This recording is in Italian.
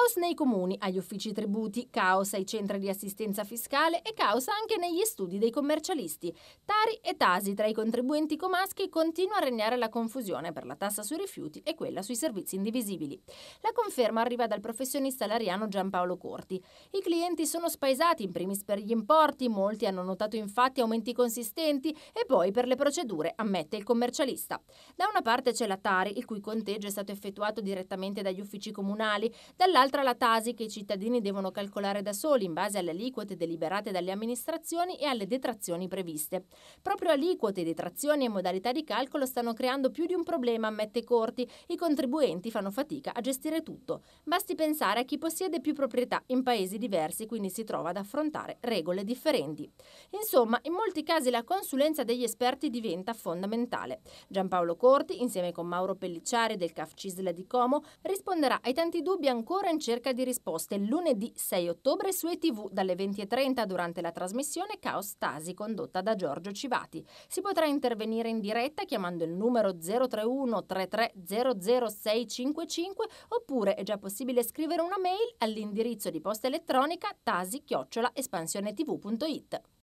Caos nei comuni, agli uffici tributi, caos ai centri di assistenza fiscale e caos anche negli studi dei commercialisti. Tari e Tasi tra i contribuenti comaschi continua a regnare la confusione per la tassa sui rifiuti e quella sui servizi indivisibili. La conferma arriva dal professionista lariano Giampaolo Corti. I clienti sono spaesati in primis per gli importi, molti hanno notato infatti aumenti consistenti e poi per le procedure, ammette il commercialista. Da una parte c'è la Tari, il cui conteggio è stato effettuato direttamente dagli uffici comunali, dall'altra Dall'altra la Tasi che i cittadini devono calcolare da soli in base alle aliquote deliberate dalle amministrazioni e alle detrazioni previste. Proprio aliquote, detrazioni e modalità di calcolo stanno creando più di un problema, ammette Corti. I contribuenti fanno fatica a gestire tutto. Basti pensare a chi possiede più proprietà in paesi diversi, quindi si trova ad affrontare regole differenti. Insomma, in molti casi la consulenza degli esperti diventa fondamentale. Giampaolo Corti, insieme con Mauro Pellicciari del CAF Cisla di Como, risponderà ai tanti dubbi ancora in in cerca di risposte lunedì 6 ottobre su ETV dalle 20.30 durante la trasmissione Caos Stasi condotta da Giorgio Civati. Si potrà intervenire in diretta chiamando il numero 031 3300655 oppure è già possibile scrivere una mail all'indirizzo di posta elettronica tasi-espansionetv.it.